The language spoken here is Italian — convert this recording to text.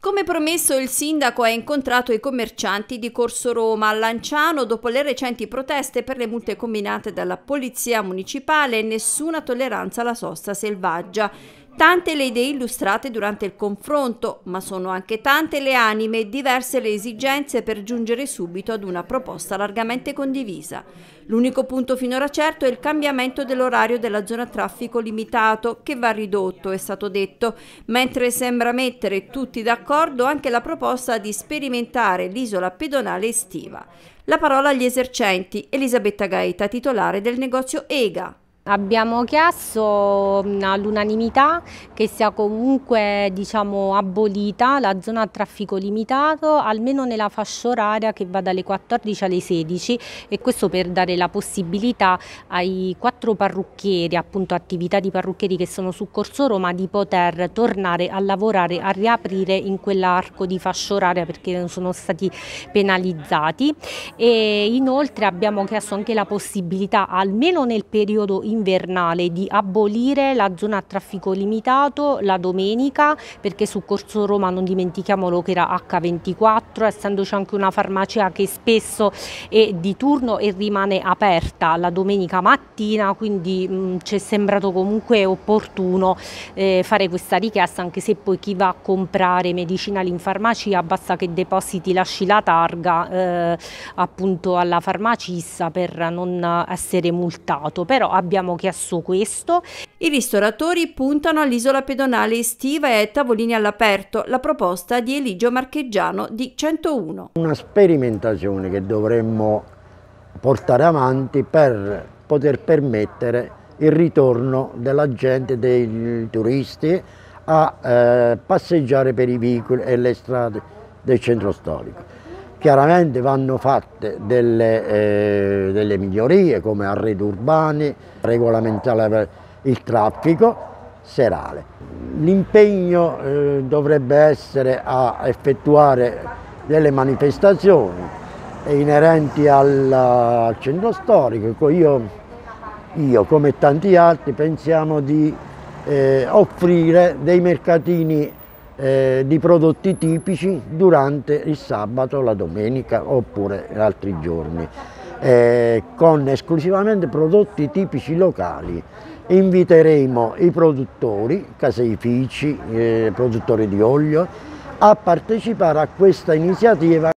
Come promesso, il sindaco ha incontrato i commercianti di Corso Roma a Lanciano dopo le recenti proteste per le multe combinate dalla Polizia Municipale e nessuna tolleranza alla sosta selvaggia. Tante le idee illustrate durante il confronto, ma sono anche tante le anime e diverse le esigenze per giungere subito ad una proposta largamente condivisa. L'unico punto finora certo è il cambiamento dell'orario della zona traffico limitato, che va ridotto, è stato detto, mentre sembra mettere tutti d'accordo anche la proposta di sperimentare l'isola pedonale estiva. La parola agli esercenti, Elisabetta Gaeta, titolare del negozio EGA. Abbiamo chiesto all'unanimità che sia comunque diciamo, abolita la zona a traffico limitato almeno nella fascia oraria che va dalle 14 alle 16 e questo per dare la possibilità ai quattro parrucchieri, appunto attività di parrucchieri che sono su Corso Roma di poter tornare a lavorare, a riaprire in quell'arco di fascia oraria perché non sono stati penalizzati e inoltre abbiamo chiesto anche la possibilità almeno nel periodo in invernale di abolire la zona a traffico limitato la domenica perché su Corso Roma non dimentichiamolo che era H24 essendoci anche una farmacia che spesso è di turno e rimane aperta la domenica mattina quindi mm, ci è sembrato comunque opportuno eh, fare questa richiesta anche se poi chi va a comprare medicinali in farmacia basta che depositi lasci la targa eh, appunto alla farmacista per non essere multato però abbiamo Diciamo che ha su questo. I ristoratori puntano all'isola pedonale estiva e ai tavolini all'aperto, la proposta di Eligio Marcheggiano di 101. Una sperimentazione che dovremmo portare avanti per poter permettere il ritorno della gente, dei turisti a eh, passeggiare per i vicoli e le strade del centro storico Chiaramente vanno fatte delle, eh, delle migliorie come arredi urbani, regolamentare il traffico serale. L'impegno eh, dovrebbe essere a effettuare delle manifestazioni inerenti al centro storico. Ecco, io, io come tanti altri pensiamo di eh, offrire dei mercatini eh, di prodotti tipici durante il sabato, la domenica oppure altri giorni, eh, con esclusivamente prodotti tipici locali. Inviteremo i produttori, caseifici, eh, produttori di olio, a partecipare a questa iniziativa.